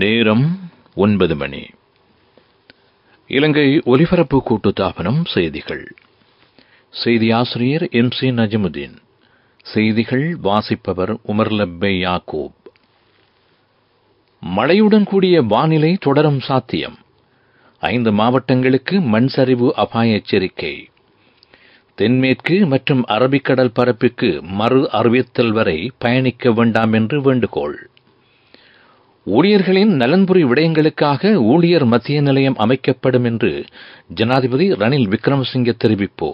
நேரம் ஒன்பது மணி இலங்கை ஒலிபரப்பு கூட்டுத்தாபனம் செய்திகள் செய்தி ஆசிரியர் எம் சி நஜமுதீன் செய்திகள் வாசிப்பவர் உமர்லப்பே யாக்கூப் மழையுடன் கூடிய வானிலை தொடரும் சாத்தியம் ஐந்து மாவட்டங்களுக்கு மண் சரிவு அபாய எச்சரிக்கை தென்மேற்கு மற்றும் அரபிக்கடல் பரப்புக்கு மறு அறிவித்தல் வரை பயணிக்க வேண்டாம் என்று வேண்டுகோள் ஊழியர்களின் நலன்புரி விடயங்களுக்காக ஊழியர் மத்திய நிலையம் அமைக்கப்படும் என்று ஜனாதிபதி ரணில் விக்ரமசிங்கே தெரிவிப்பு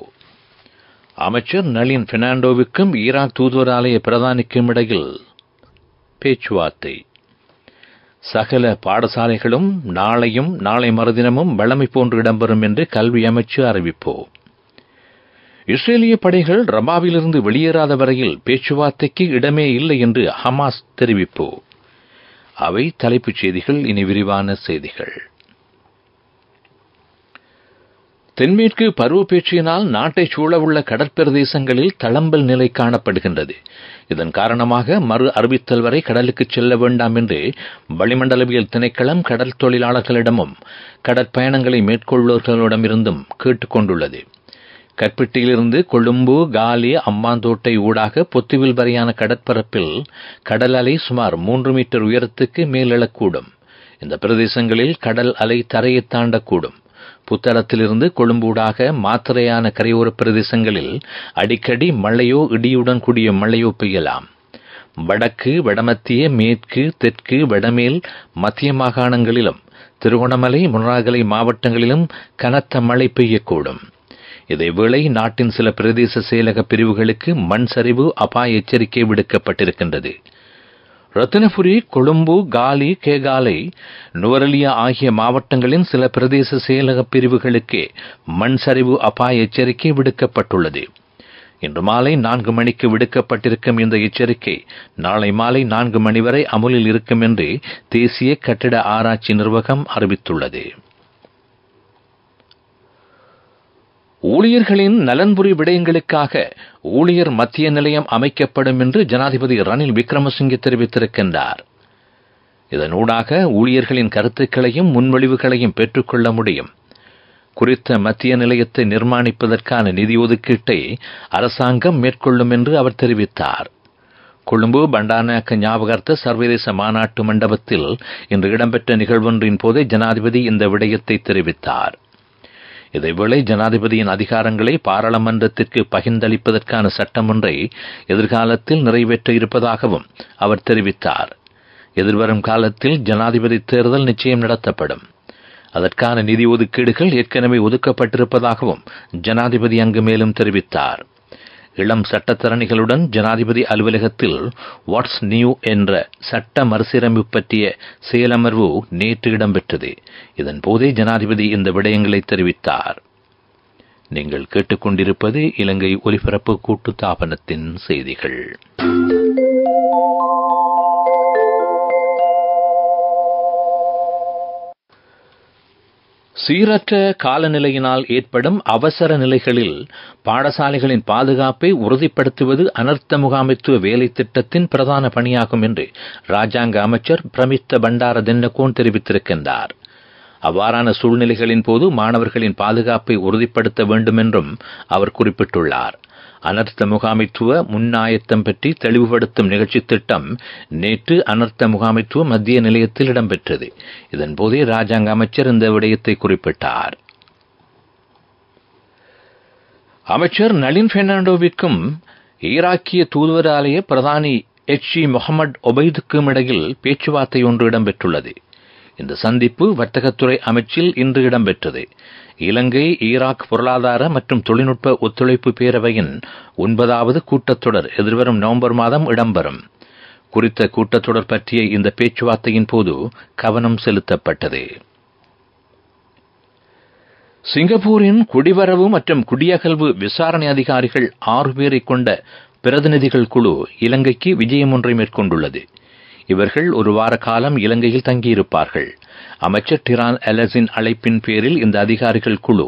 அமைச்சர் நளின் பெர்னாண்டோவுக்கும் ஈராக் தூதுவராலய பிரதானிக்கும் இடையில் பேச்சுவார்த்தை சகல பாடசாலைகளும் நாளையும் நாளை மறுதினமும் வளமை போன்று இடம்பெறும் என்று கல்வி அமைச்சு அறிவிப்பு இஸ்ரேலிய படைகள் ரபாவிலிருந்து வெளியேறாத வரையில் பேச்சுவார்த்தைக்கு இடமே இல்லை என்று ஹமாஸ் தெரிவிப்பு அவை தலைப்புச் செய்திகள் இனி விரிவான செய்திகள் தென்மேற்கு பருவப்பேச்சியினால் நாட்டை சூழவுள்ள கடற்பிரதேசங்களில் தளம்பல் நிலை காணப்படுகின்றது இதன் காரணமாக மறு அறிவித்தல் வரை கடலுக்கு செல்ல வேண்டாம் என்று வளிமண்டலவியல் திணைக்களம் கடல் தொழிலாளர்களிடமும் கடற்பயணங்களை மேற்கொள்வோர்களிடமிருந்தும் கேட்டுக்கொண்டுள்ளது கற்பிட்டியிலிருந்து கொழும்பு காலி அம்மாந்தோட்டை ஊடாக பொத்துவில் வரையான கடற்பரப்பில் கடல் அலை சுமார் மூன்று மீட்டர் உயரத்துக்கு மேலெழக்கூடும் இந்த பிரதேசங்களில் கடல் அலை தரையை தாண்டக்கூடும் புத்தளத்திலிருந்து கொழும்பூடாக மாத்திரையான கரையோர பிரதேசங்களில் அடிக்கடி மழையோ இடியுடன் கூடிய மழையோ பெய்யலாம் வடக்கு வடமத்திய மேற்கு தெற்கு வடமேல் மத்திய மாகாணங்களிலும் திருகோணமலை முன்னாகலை மாவட்டங்களிலும் கனத்த மழை பெய்யக்கூடும் இதேவேளை நாட்டின் சில பிரதேச செயலக பிரிவுகளுக்கு மண் சரிவு அபாய எச்சரிக்கை விடுக்கப்பட்டிருக்கின்றது ரத்தினபுரி கொழும்பு காலி கேகாலை நுவரலியா ஆகிய மாவட்டங்களின் சில பிரதேச செயலக பிரிவுகளுக்கே மண் சரிவு அபாய எச்சரிக்கை விடுக்கப்பட்டுள்ளது இன்று மாலை நான்கு மணிக்கு விடுக்கப்பட்டிருக்கும் இந்த எச்சரிக்கை நாளை மாலை நான்கு மணி வரை அமுலில் இருக்கும் என்று தேசிய கட்டிட ஆராய்ச்சி நிர்வாகம் அறிவித்துள்ளது ஊழியர்களின் நலன்புரி விடயங்களுக்காக ஊழியர் மத்திய நிலையம் அமைக்கப்படும் என்று ஜனாதிபதி ரணில் விக்ரமசிங்கே தெரிவித்திருக்கின்றார் இதனூடாக ஊழியர்களின் கருத்துக்களையும் முன்மொழிவுகளையும் பெற்றுக்கொள்ள முடியும் குறித்த மத்திய நிலையத்தை நிர்மாணிப்பதற்கான நிதி ஒதுக்கீட்டை அரசாங்கம் மேற்கொள்ளும் என்று அவர் தெரிவித்தார் கொழும்பு பண்டானாக்க ஞாபகார்த்த சர்வதேச மாநாட்டு மண்டபத்தில் இன்று இடம்பெற்ற நிகழ்வொன்றின் போதே ஜனாதிபதி இந்த விடயத்தை தெரிவித்தார் இதேவேளை ஜனாதிபதியின் அதிகாரங்களை பாராளுமன்றத்திற்கு பகிர்ந்தளிப்பதற்கான சட்டமொன்றை எதிர்காலத்தில் நிறைவேற்ற இருப்பதாகவும் அவர் தெரிவித்தார் எதிர்வரும் காலத்தில் ஜனாதிபதி தேர்தல் நிச்சயம் நடத்தப்படும் அதற்கான நிதி ஒதுக்கீடுகள் ஏற்கனவே ஒதுக்கப்பட்டிருப்பதாகவும் ஜனாதிபதி அங்கு மேலும் தெரிவித்தார் இளம் சட்டத்தரணிகளுடன் ஜனாதிபதி அலுவலகத்தில் வாட்ஸ் நியூ என்ற சட்ட மறுசீரமைப்பு பற்றிய செயலமர்வு நேற்று இடம்பெற்றது இதன்போதே ஜனாதிபதி இந்த விடயங்களை தெரிவித்தார் நீங்கள் கேட்டுக்கொண்டிருப்பது இலங்கை ஒலிபரப்பு கூட்டுத்தாபனத்தின் செய்திகள் சீரற்ற காலநிலையினால் ஏற்படும் அவசர நிலைகளில் பாடசாலைகளின் பாதுகாப்பை உறுதிப்படுத்துவது அனர்த்த முகாமைத்துவ வேலை திட்டத்தின் பிரதான பணியாகும் என்று ராஜாங்க அமைச்சர் பிரமித்த பண்டார தென்னகோன் தெரிவித்திருக்கின்றார் அவ்வாறான சூழ்நிலைகளின் போது மாணவர்களின் பாதுகாப்பை உறுதிப்படுத்த வேண்டும் என்றும் அவர் குறிப்பிட்டுள்ளார் அனர்த்த முகாமைத்துவ முன்னாயத்தம் பற்றி தெளிவுபடுத்தும் நிகழ்ச்சி திட்டம் நேற்று அனர்த்த முகாமைத்துவ மத்திய நிலையத்தில் இடம்பெற்றது இதன்போதே ராஜாங்க அமைச்சர் இந்த விடயத்தை குறிப்பிட்டார் அமைச்சர் நளின் பெர்னாண்டோவிற்கும் ஈராக்கிய தூதுவராலய பிரதானி எச் இ முகமது ஒபைதுக்கும் இடையில் பேச்சுவார்த்தை ஒன்று இடம்பெற்றுள்ளது இந்த சந்திப்பு வர்த்தகத்துறை அமைச்சில் இன்று இடம்பெற்றது இலங்கை ஈராக் பொருளாதார மற்றும் தொழில்நுட்ப ஒத்துழைப்பு பேரவையின் ஒன்பதாவது கூட்டத்தொடர் எதிர்வரும் நவம்பர் மாதம் இடம்பெறும் குறித்த கூட்டத்தொடர் பற்றிய இந்த பேச்சுவார்த்தையின் போது கவனம் செலுத்தப்பட்டது சிங்கப்பூரின் குடிவரவு மற்றும் குடியகல்வு விசாரணை அதிகாரிகள் ஆறு பேரை கொண்ட பிரதிநிதிகள் குழு இலங்கைக்கு விஜயம் ஒன்றை மேற்கொண்டுள்ளது இவர்கள் ஒரு வார காலம் இலங்கையில் தங்கியிருப்பார்கள் அமைச்சர் டிரான் அலசின் அழைப்பின் பேரில் இந்த அதிகாரிகள் குழு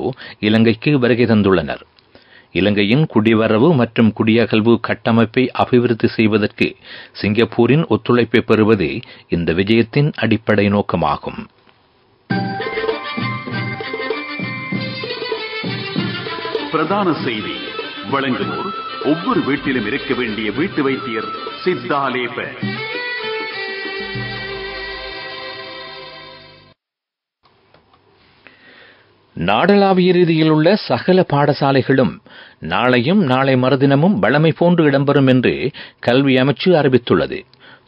இலங்கைக்கு வருகை தந்துள்ளனர் இலங்கையின் குடிவரவு மற்றும் குடியகல்வு கட்டமைப்பை அபிவிருத்தி செய்வதற்கு சிங்கப்பூரின் ஒத்துழைப்பை பெறுவது இந்த விஜயத்தின் அடிப்படை நோக்கமாகும் பிரதான செய்தி வழங்குவோர் ஒவ்வொரு வீட்டிலும் இருக்க வேண்டிய வீட்டு வைத்தியர் சித்தாலே நாடளாவிய ரீதியில் உள்ள சகல பாடசாலைகளும் நாளையும் நாளை மறுதினமும் வழமை போன்று இடம்பெறும் என்று கல்வி அமைச்சு அறிவித்துள்ளது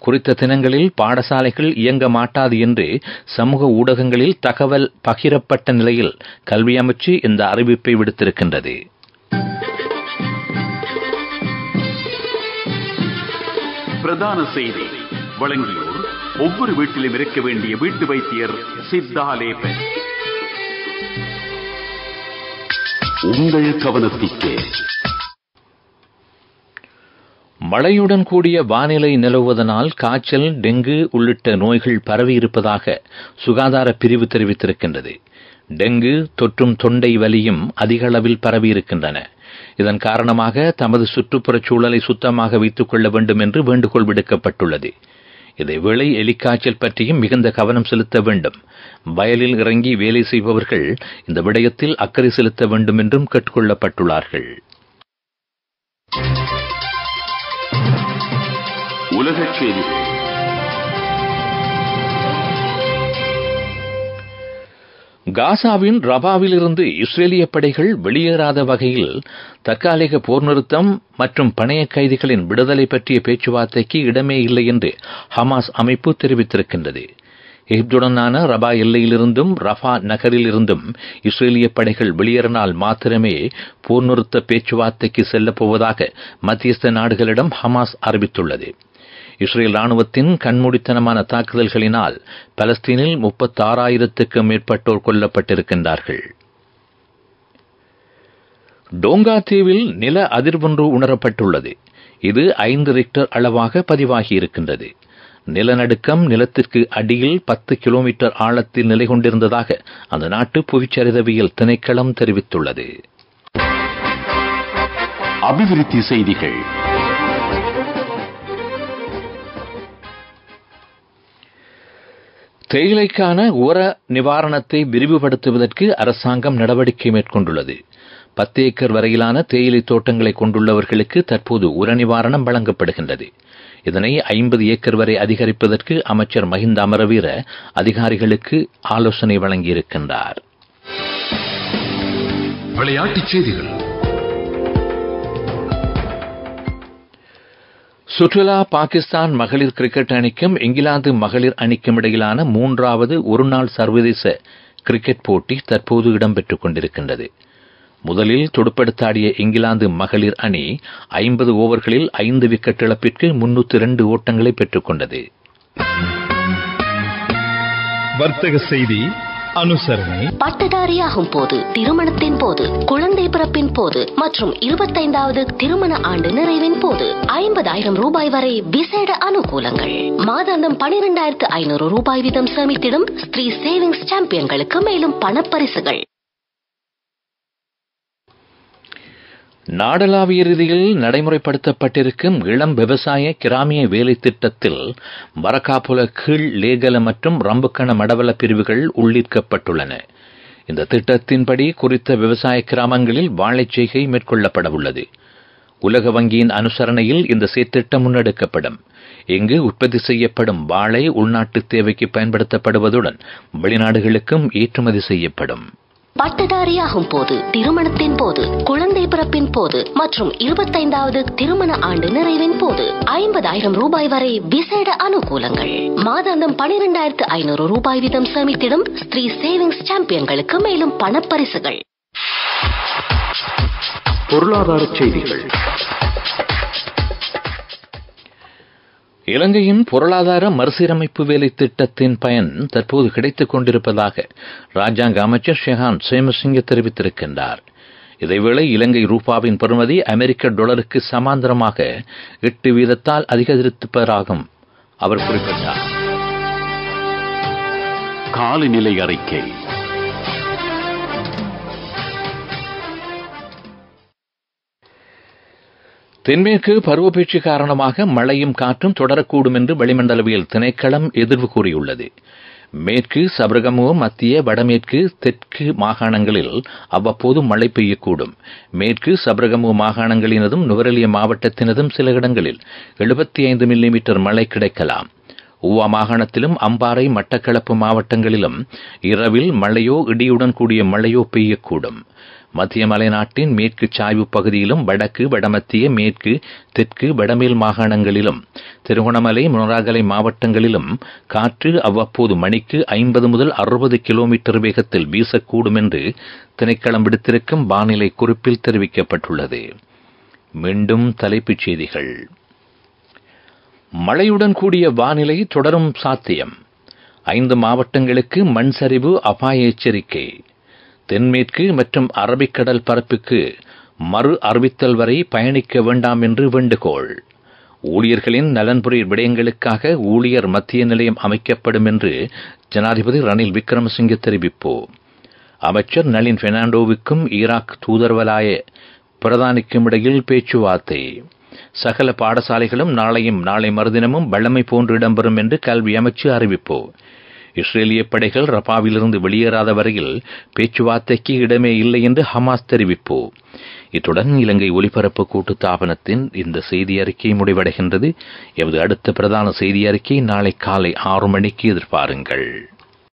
குறித்த தினங்களில் பாடசாலைகள் இயங்க மாட்டாது என்று சமூக ஊடகங்களில் தகவல் பகிரப்பட்ட நிலையில் கல்வி அமைச்சு இந்த அறிவிப்பை விடுத்திருக்கின்றது பிரதான செய்தி வழங்கியோர் ஒவ்வொரு வீட்டிலும் இருக்க வேண்டிய வீட்டு வைத்தியர் பெண் உங்கள் கவனத்திற்கு மழையுடன் கூடிய வானிலை நிலவுவதனால் காய்ச்சல் டெங்கு உள்ளிட்ட நோய்கள் பரவியிருப்பதாக சுகாதார பிரிவு தெரிவித்திருக்கின்றது டெங்கு தொற்றும் தொண்டை வலியும் அதிக அளவில் பரவியிருக்கின்றன இதன் காரணமாக தமது சுற்றுப்புறச் சூழலை சுத்தமாக வைத்துக் கொள்ள வேண்டும் என்று வேண்டுகோள் விடுக்கப்பட்டுள்ளது இதேவேளை எலிக்காய்ச்சல் பற்றியும் மிகுந்த கவனம் செலுத்த வேண்டும் வயலில் இறங்கி வேலை செய்பவர்கள் இந்த விடயத்தில் அக்கறை செலுத்த வேண்டும் என்றும் கேட்டுக்கொள்ளப்பட்டுள்ளார்கள் உலகச் செய்திகள் காசாவின் ரபாவிலிருந்து இஸ்ரேலிய படைகள் வெளியேறாத வகையில் தற்காலிக போர் நிறுத்தம் மற்றும் பணைய கைதிகளின் விடுதலை பற்றிய பேச்சுவார்த்தைக்கு இடமே இல்லை என்று ஹமாஸ் அமைப்பு தெரிவித்திருக்கின்றது எகிப்துடனான ரபா எல்லையிலிருந்தும் ரஃபா நகரிலிருந்தும் இஸ்ரேலிய படைகள் வெளியேறினால் மாத்திரமே போர் நிறுத்த பேச்சுவார்த்தைக்கு செல்லப்போவதாக மத்தியஸ்த நாடுகளிடம் ஹமாஸ் அறிவித்துள்ளது இஸ்ரேல் ராணுவத்தின் கண்மூடித்தனமான தாக்குதல்களினால் பலஸ்தீனில் ஆறாயிரத்துக்கும் மேற்பட்டோர் கொல்லப்பட்டிருக்கின்றார்கள் டோங்கா தீவில் நில அதிர்வொன்று உணரப்பட்டுள்ளது இது ஐந்து ரிக்டர் அளவாக பதிவாகியிருக்கின்றது நிலநடுக்கம் நிலத்திற்கு அடியில் பத்து கிலோமீட்டர் ஆழத்தில் நிலை கொண்டிருந்ததாக அந்த நாட்டு புவிச்சரிதவியல் திணைக்களம் தெரிவித்துள்ளது அபிவிருத்தி செய்திகள் தேயிலைக்கான உர நிவாரணத்தை விரிவுபடுத்துவதற்கு அரசாங்கம் நடவடிக்கை மேற்கொண்டுள்ளது பத்து ஏக்கர் வரையிலான தேயிலை தோட்டங்களை கொண்டுள்ளவர்களுக்கு தற்போது உர நிவாரணம் வழங்கப்படுகின்றது இதனை ஐம்பது ஏக்கர் வரை அதிகரிப்பதற்கு அமைச்சர் மஹிந்த அமரவீர அதிகாரிகளுக்கு ஆலோசனை வழங்கியிருக்கின்றார் விளையாட்டுச் செய்திகள் சுற்றுலா பாகிஸ்தான் மகளிர் கிரிக்கெட் அணிக்கும் இங்கிலாந்து மகளிர் அணிக்கும் இடையிலான மூன்றாவது ஒருநாள் சர்வதேச கிரிக்கெட் போட்டி தற்போது இடம்பெற்றுக் கொண்டிருக்கின்றது முதலில் துடுப்படுத்தாடிய இங்கிலாந்து மகளிர் அணி ஐம்பது ஓவர்களில் ஐந்து விக்கெட் இழப்பிற்கு முன்னூத்தி இரண்டு ஓட்டங்களை பெற்றுக்கொண்டது வர்த்தக செய்தி அனுசரணை பட்டதாரியாகும் போது திருமணத்தின் போது குழந்தை பிறப்பின் போது மற்றும் இருபத்தைந்தாவது திருமண ஆண்டு நிறைவின் போது ஐம்பதாயிரம் ரூபாய் வரை விசேட அனுகூலங்கள் மாதாந்தம் பனிரெண்டாயிரத்து ஐநூறு ரூபாய் வீதம் சேமித்திடும் ஸ்ரீ சேவிங்ஸ் சாம்பியன்களுக்கு மேலும் பணப்பரிசுகள் நாடளாவிய ரீதியில் நடைமுறைப்படுத்தப்பட்டிருக்கும் இளம் விவசாய கிராமிய வேலை திட்டத்தில் வரக்காப்புல கீழ் லேகல மற்றும் ரம்புக்கண மடவள பிரிவுகள் உள்ளிருக்கப்பட்டுள்ளன இந்த திட்டத்தின்படி குறித்த விவசாய கிராமங்களில் வாழைச் செய்கை மேற்கொள்ளப்படவுள்ளது உலக வங்கியின் அனுசரணையில் இந்த சீர்திட்டம் முன்னெடுக்கப்படும் இங்கு உற்பத்தி செய்யப்படும் வாழை உள்நாட்டு தேவைக்கு பயன்படுத்தப்படுவதுடன் வெளிநாடுகளுக்கும் ஏற்றுமதி செய்யப்படும் பட்டதாரியாகும் போது திருமணத்தின் போது குழந்தை பிறப்பின் போது மற்றும் இருபத்தைந்தாவது திருமண ஆண்டு நிறைவின் போது ஐம்பதாயிரம் ரூபாய் வரை விசேட அனுகூலங்கள் மாதாந்தம் பனிரெண்டாயிரத்து ஐநூறு ரூபாய் வீதம் சேமித்திடும் ஸ்ரீ சேவிங்ஸ் சாம்பியன்களுக்கு மேலும் பணப்பரிசுகள் பொருளாதார செய்திகள் இலங்கையின் பொருளாதார மறுசீரமைப்பு வேலை திட்டத்தின் பயன் தற்போது கிடைத்துக் கொண்டிருப்பதாக ராஜாங்க அமைச்சர் ஷெஹான் சேமசிங்க தெரிவித்திருக்கின்றார் இதேவேளை இலங்கை ரூபாவின் பெறுமதி அமெரிக்க டாலருக்கு சமாந்தரமாக எட்டு வீதத்தால் அதிகரித்திருப்பதாகும் அவர் குறிப்பிட்டார் காலநிலை அறிக்கை தென்மேற்கு பருவப்பீச்சு காரணமாக மழையும் காற்றும் தொடரக்கூடும் என்று வளிமண்டலவியல் திணைக்களம் எதிர்வு கூறியுள்ளது மேற்கு சபரகமோ மத்திய வடமேற்கு தெற்கு மாகாணங்களில் அவ்வப்போது மழை பெய்யக்கூடும் மேற்கு சபரகமோ மாகாணங்களினதும் நுவரெலிய மாவட்டத்தினதும் சில இடங்களில் எழுபத்தி ஐந்து மில்லிமீட்டர் மழை கிடைக்கலாம் ஊவா மாகாணத்திலும் அம்பாறை மட்டக்களப்பு மாவட்டங்களிலும் இரவில் மழையோ இடியுடன் கூடிய மழையோ பெய்யக்கூடும் மத்திய மலைநாட்டின் மேற்கு சாய்வு பகுதியிலும் வடக்கு வடமத்திய மேற்கு தெற்கு வடமேல் மாகாணங்களிலும் திருகோணமலை முனராகலை மாவட்டங்களிலும் காற்று அவ்வப்போது மணிக்கு ஐம்பது முதல் அறுபது கிலோமீட்டர் வேகத்தில் வீசக்கூடும் என்று திணைக்களம் விடுத்திருக்கும் வானிலை குறிப்பில் தெரிவிக்கப்பட்டுள்ளது மீண்டும் தலைப்புச் செய்திகள் மழையுடன் கூடிய வானிலை தொடரும் சாத்தியம் ஐந்து மாவட்டங்களுக்கு மண் சரிவு அபாய எச்சரிக்கை தென்மேற்கு மற்றும் அரபிக்கடல் பரப்புக்கு மறு அறிவித்தல் வரை பயணிக்க வேண்டாம் என்று வேண்டுகோள் ஊழியர்களின் நலன்புரி விடயங்களுக்காக ஊழியர் மத்திய நிலையம் அமைக்கப்படும் என்று ஜனாதிபதி ரணில் விக்ரமசிங்கே தெரிவிப்பு அமைச்சர் நளின் பெர்னாண்டோவுக்கும் ஈராக் தூதர்வலாய பிரதானிக்கும் இடையில் பேச்சுவார்த்தை சகல பாடசாலைகளும் நாளையும் நாளை மறுதினமும் வல்லமை போன்று இடம்பெறும் என்று கல்வி அமைச்சு அறிவிப்பு இஸ்ரேலிய படைகள் ரபாவிலிருந்து வெளியேறாத வரையில் பேச்சுவார்த்தைக்கு இடமே இல்லை என்று ஹமாஸ் தெரிவிப்பு இத்துடன் இலங்கை ஒலிபரப்பு கூட்டு தாபனத்தின் இந்த செய்தி அறிக்கை முடிவடைகின்றது எமது அடுத்த பிரதான செய்தி அறிக்கை நாளை காலை ஆறு மணிக்கு எதிர்பாருங்கள்